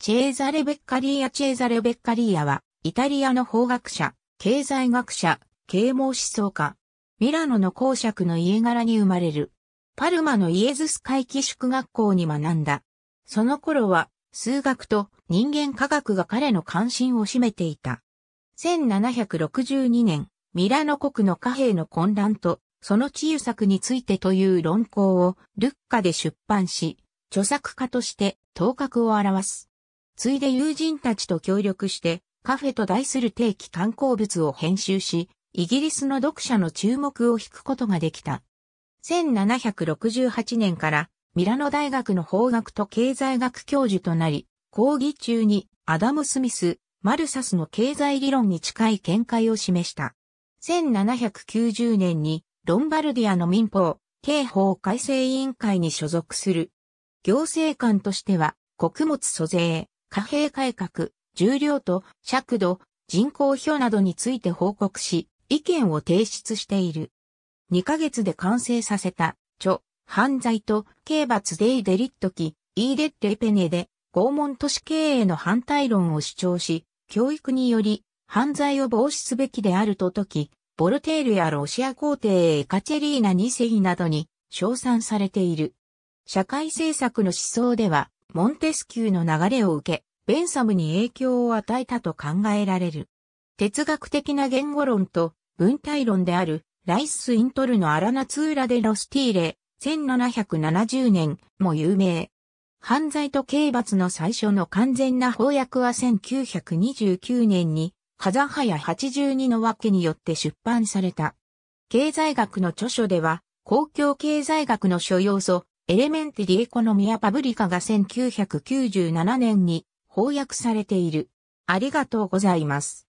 チェーザレ・ベッカリーア・チェーザレ・ベッカリーアは、イタリアの法学者、経済学者、啓蒙思想家、ミラノの公爵の家柄に生まれる。パルマのイエズス会寄宿学校に学んだ。その頃は、数学と人間科学が彼の関心を占めていた。1762年、ミラノ国の貨幣の混乱と、その治癒策についてという論考を、ルッカで出版し、著作家として頭角を表す。ついで友人たちと協力して、カフェと題する定期観光物を編集し、イギリスの読者の注目を引くことができた。1768年からミラノ大学の法学と経済学教授となり、講義中にアダム・スミス、マルサスの経済理論に近い見解を示した。1790年にロンバルディアの民法、刑法改正委員会に所属する。行政官としては、穀物租税、貨幣改革、重量と尺度、人口表などについて報告し、意見を提出している。2ヶ月で完成させた、著、犯罪と刑罰デイデリットキ、イーデッテペネで、拷問都市経営の反対論を主張し、教育により犯罪を防止すべきであると説き、ボルテールやロシア皇帝エカチェリーナ2世などに称賛されている。社会政策の思想では、モンテスキューの流れを受け、ベンサムに影響を与えたと考えられる。哲学的な言語論と文体論であるライス・イントルのアラナツーラ・デ・ロスティーレ、1770年も有名。犯罪と刑罰の最初の完全な翻訳は1929年に、カザハヤ82の訳によって出版された。経済学の著書では、公共経済学の諸要素、エレメンテディエコノミアパブリカが1997年に翻訳されている。ありがとうございます。